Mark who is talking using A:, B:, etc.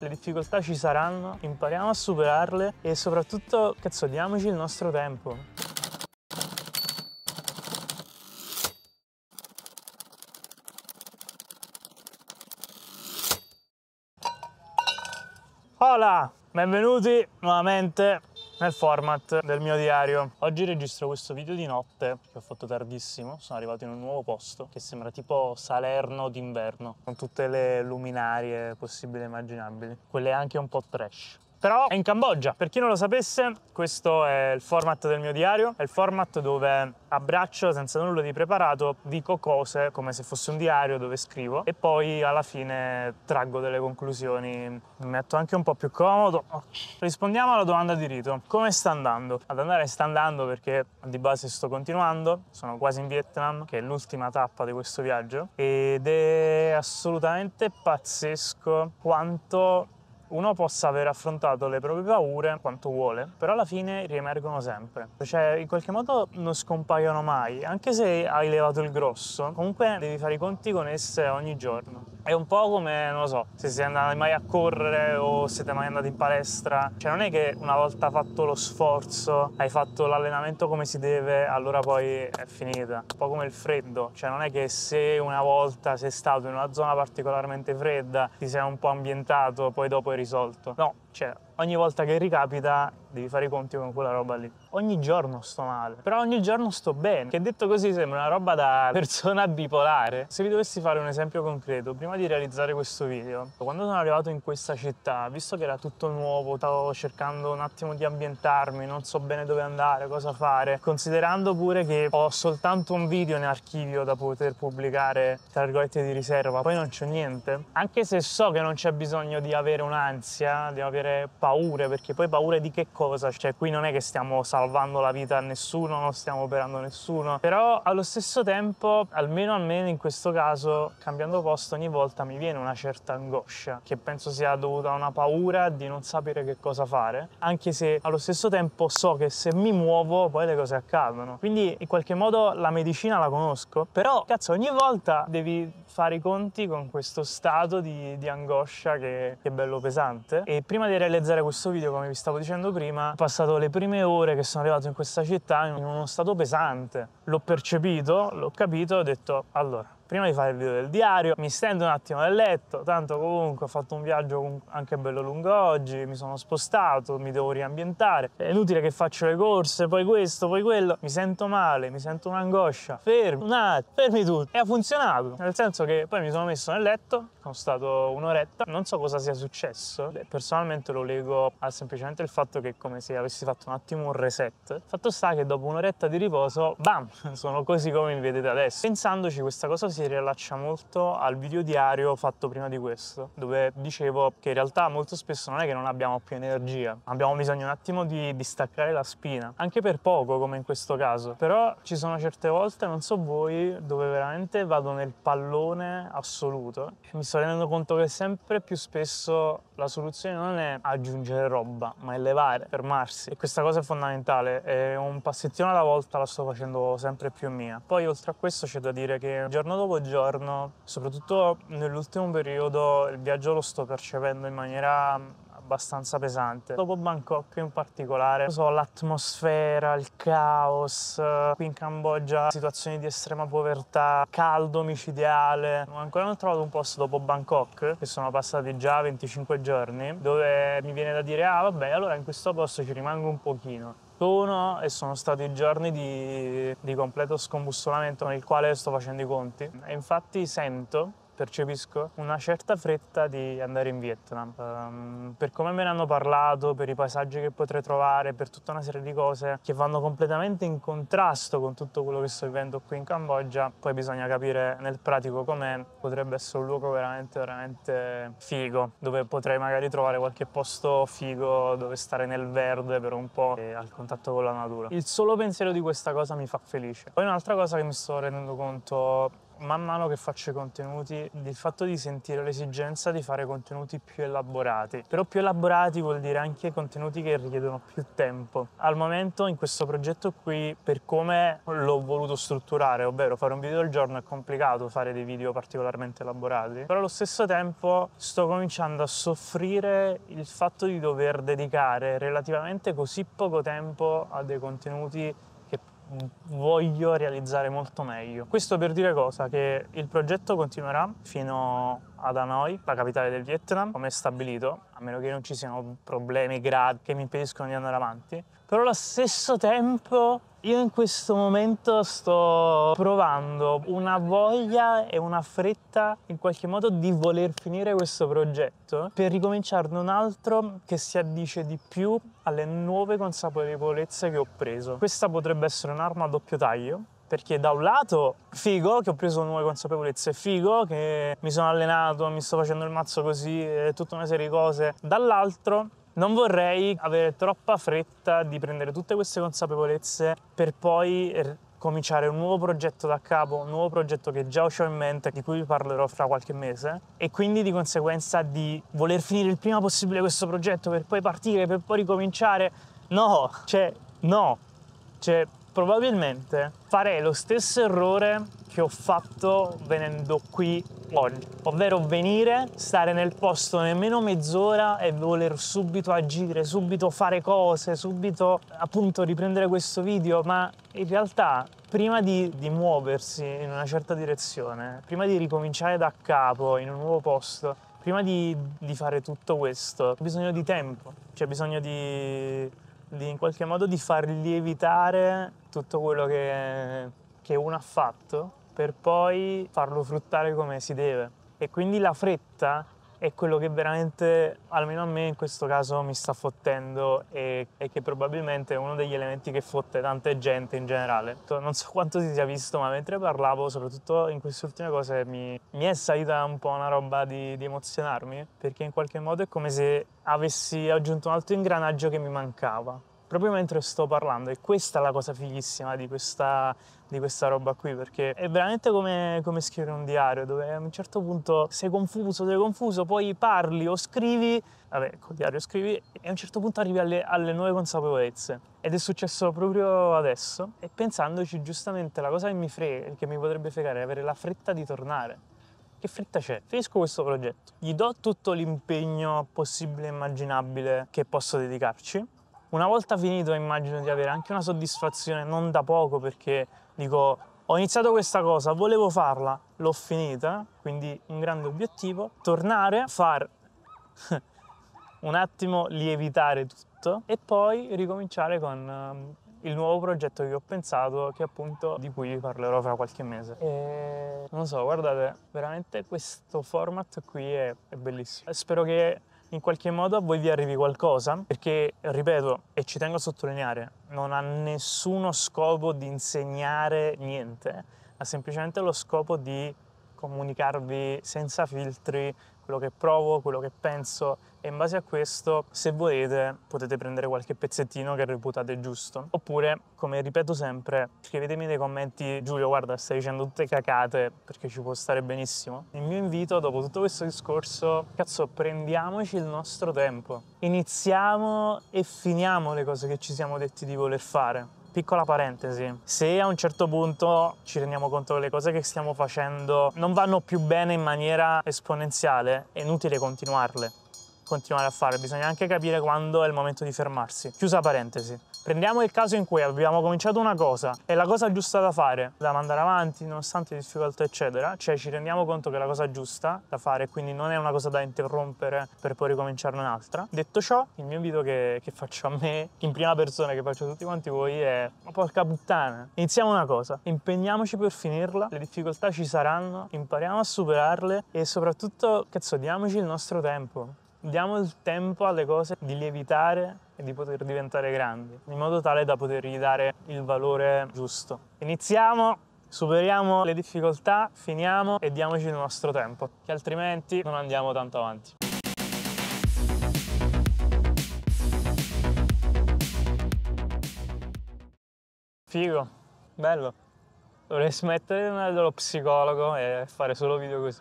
A: Le difficoltà ci saranno, impariamo a superarle e soprattutto, cazzo, diamoci il nostro tempo. Hola, benvenuti nuovamente nel format del mio diario. Oggi registro questo video di notte che ho fatto tardissimo, sono arrivato in un nuovo posto che sembra tipo Salerno d'inverno, con tutte le luminarie possibili e immaginabili, quelle anche un po' trash però è in Cambogia. Per chi non lo sapesse, questo è il format del mio diario, è il format dove abbraccio senza nulla di preparato, dico cose come se fosse un diario dove scrivo e poi alla fine traggo delle conclusioni. Mi metto anche un po' più comodo. Rispondiamo alla domanda di Rito. Come sta andando? Ad andare sta andando perché di base sto continuando, sono quasi in Vietnam, che è l'ultima tappa di questo viaggio ed è assolutamente pazzesco quanto uno possa aver affrontato le proprie paure quanto vuole, però alla fine riemergono sempre. Cioè, in qualche modo non scompaiono mai, anche se hai levato il grosso, comunque devi fare i conti con esse ogni giorno. È un po' come, non lo so, se siete andati mai a correre o siete mai andati in palestra. Cioè non è che una volta fatto lo sforzo, hai fatto l'allenamento come si deve, allora poi è finita. Un po' come il freddo, cioè non è che se una volta sei stato in una zona particolarmente fredda, ti sei un po' ambientato, poi dopo è risolto. No, cioè, ogni volta che ricapita devi fare i conti con quella roba lì. Ogni giorno sto male, però ogni giorno sto bene. Che detto così sembra una roba da persona bipolare. Se vi dovessi fare un esempio concreto, prima di realizzare questo video, quando sono arrivato in questa città, visto che era tutto nuovo, stavo cercando un attimo di ambientarmi, non so bene dove andare, cosa fare, considerando pure che ho soltanto un video in archivio da poter pubblicare, tra virgolette, di riserva, poi non c'è niente. Anche se so che non c'è bisogno di avere un'ansia, di avere avere paure, perché poi paure di che cosa? Cioè qui non è che stiamo salvando la vita a nessuno, non stiamo operando nessuno, però allo stesso tempo, almeno a in questo caso, cambiando posto ogni volta mi viene una certa angoscia, che penso sia dovuta a una paura di non sapere che cosa fare, anche se allo stesso tempo so che se mi muovo poi le cose accadono. Quindi in qualche modo la medicina la conosco, però cazzo ogni volta devi fare i conti con questo stato di, di angoscia che, che è bello pesante e prima di realizzare questo video, come vi stavo dicendo prima, ho passato le prime ore che sono arrivato in questa città in uno stato pesante. L'ho percepito, l'ho capito e ho detto allora prima di fare il video del diario mi stendo un attimo dal letto, tanto comunque ho fatto un viaggio anche bello lungo oggi, mi sono spostato, mi devo riambientare, è inutile che faccio le corse, poi questo, poi quello, mi sento male, mi sento un'angoscia, fermi, un attimo, fermi tutto. E ha funzionato, nel senso che poi mi sono messo nel letto, sono stato un'oretta, non so cosa sia successo, personalmente lo leggo a semplicemente il fatto che è come se avessi fatto un attimo un reset. Fatto sta che dopo un'oretta di riposo, bam, sono così come mi vedete adesso. Pensandoci questa cosa si si riallaccia molto al video diario fatto prima di questo, dove dicevo che in realtà molto spesso non è che non abbiamo più energia, abbiamo bisogno un attimo di distaccare la spina, anche per poco come in questo caso, però ci sono certe volte, non so voi, dove veramente vado nel pallone assoluto e mi sto rendendo conto che sempre più spesso la soluzione non è aggiungere roba, ma è levare, fermarsi. E questa cosa è fondamentale. È un passettino alla volta la sto facendo sempre più mia. Poi oltre a questo c'è da dire che giorno dopo giorno, soprattutto nell'ultimo periodo, il viaggio lo sto percependo in maniera abbastanza pesante. Dopo Bangkok in particolare, non so, l'atmosfera, il caos, qui in Cambogia situazioni di estrema povertà, caldo micidiale. Ancora non ho trovato un posto dopo Bangkok, che sono passati già 25 giorni, dove mi viene da dire ah vabbè allora in questo posto ci rimango un pochino sono e sono stati giorni di, di completo scombussolamento nel quale sto facendo i conti e infatti sento percepisco una certa fretta di andare in Vietnam. Um, per come me ne hanno parlato, per i paesaggi che potrei trovare, per tutta una serie di cose che vanno completamente in contrasto con tutto quello che sto vivendo qui in Cambogia, poi bisogna capire nel pratico com'è, potrebbe essere un luogo veramente, veramente figo, dove potrei magari trovare qualche posto figo dove stare nel verde per un po' e al contatto con la natura. Il solo pensiero di questa cosa mi fa felice. Poi un'altra cosa che mi sto rendendo conto man mano che faccio i contenuti, il fatto di sentire l'esigenza di fare contenuti più elaborati. Però più elaborati vuol dire anche contenuti che richiedono più tempo. Al momento in questo progetto qui, per come l'ho voluto strutturare, ovvero fare un video al giorno è complicato fare dei video particolarmente elaborati, però allo stesso tempo sto cominciando a soffrire il fatto di dover dedicare relativamente così poco tempo a dei contenuti voglio realizzare molto meglio. Questo per dire cosa? Che il progetto continuerà fino ad Hanoi, la capitale del Vietnam, come stabilito, a meno che non ci siano problemi gravi che mi impediscono di andare avanti. Però allo stesso tempo io in questo momento sto provando una voglia e una fretta in qualche modo di voler finire questo progetto per ricominciarne un altro che si addice di più alle nuove consapevolezze che ho preso. Questa potrebbe essere un'arma a doppio taglio perché da un lato figo che ho preso nuove consapevolezze, figo che mi sono allenato, mi sto facendo il mazzo così, tutta una serie di cose, dall'altro non vorrei avere troppa fretta di prendere tutte queste consapevolezze per poi er, cominciare un nuovo progetto da capo, un nuovo progetto che già ho in mente, di cui vi parlerò fra qualche mese, e quindi di conseguenza di voler finire il prima possibile questo progetto per poi partire, per poi ricominciare. No, cioè, no, cioè, probabilmente farei lo stesso errore che ho fatto venendo qui oggi, ovvero venire, stare nel posto nemmeno mezz'ora e voler subito agire, subito fare cose, subito appunto riprendere questo video, ma in realtà prima di, di muoversi in una certa direzione, prima di ricominciare da capo in un nuovo posto, prima di, di fare tutto questo, ho bisogno di tempo, c'è cioè bisogno di di, in qualche modo di far lievitare tutto quello che, che uno ha fatto per poi farlo fruttare come si deve. E quindi la fretta è quello che veramente, almeno a me in questo caso, mi sta fottendo e, e, che probabilmente è uno degli elementi che fotte tante gente in generale. Non so quanto si sia visto, ma mentre parlavo, soprattutto in queste ultime cose, mi, mi è salita un po' una roba di, di emozionarmi, perché in qualche modo è come se avessi aggiunto un altro ingranaggio che mi mancava proprio mentre sto parlando e questa è la cosa fighissima di questa, di questa roba qui perché è veramente come, come, scrivere un diario dove a un certo punto sei confuso, sei confuso, poi parli o scrivi, vabbè col diario scrivi e a un certo punto arrivi alle, alle nuove consapevolezze ed è successo proprio adesso e pensandoci giustamente la cosa che mi, frega, che mi potrebbe fregare è avere la fretta di tornare che fretta c'è? Finisco questo progetto, gli do tutto l'impegno possibile e immaginabile che posso dedicarci una volta finito immagino di avere anche una soddisfazione non da poco perché dico ho iniziato questa cosa, volevo farla, l'ho finita, quindi un grande obiettivo, tornare, far un attimo lievitare tutto e poi ricominciare con ehm, il nuovo progetto che ho pensato, che appunto di cui vi parlerò fra qualche mese. E non lo so, guardate, veramente questo format qui è, è bellissimo. Spero che in qualche modo a voi vi arrivi qualcosa, perché, ripeto, e ci tengo a sottolineare, non ha nessuno scopo di insegnare niente, ha semplicemente lo scopo di comunicarvi senza filtri quello che provo, quello che penso e in base a questo, se volete, potete prendere qualche pezzettino che reputate giusto. Oppure, come ripeto sempre, scrivetemi nei commenti Giulio, guarda, stai dicendo tutte cacate perché ci può stare benissimo. Il mio invito, dopo tutto questo discorso, cazzo, prendiamoci il nostro tempo. Iniziamo e finiamo le cose che ci siamo detti di voler fare Piccola parentesi, se a un certo punto ci rendiamo conto che le cose che stiamo facendo non vanno più bene in maniera esponenziale, è inutile continuarle continuare a fare, bisogna anche capire quando è il momento di fermarsi. Chiusa parentesi. Prendiamo il caso in cui abbiamo cominciato una cosa, è la cosa giusta da fare, da mandare avanti nonostante le difficoltà eccetera, cioè ci rendiamo conto che è la cosa giusta da fare, quindi non è una cosa da interrompere per poi ricominciarne un'altra. Detto ciò, il mio invito che, che faccio a me, in prima persona che faccio a tutti quanti voi è, ma porca puttana, iniziamo una cosa, impegniamoci per finirla, le difficoltà ci saranno, impariamo a superarle e soprattutto, cazzo, diamoci il nostro tempo. Diamo il tempo alle cose di lievitare e di poter diventare grandi, in modo tale da potergli dare il valore giusto. Iniziamo! Superiamo le difficoltà, finiamo e diamoci il nostro tempo, che altrimenti non andiamo tanto avanti. Figo, bello. Dovrei smettere di andare dallo psicologo e fare solo video così.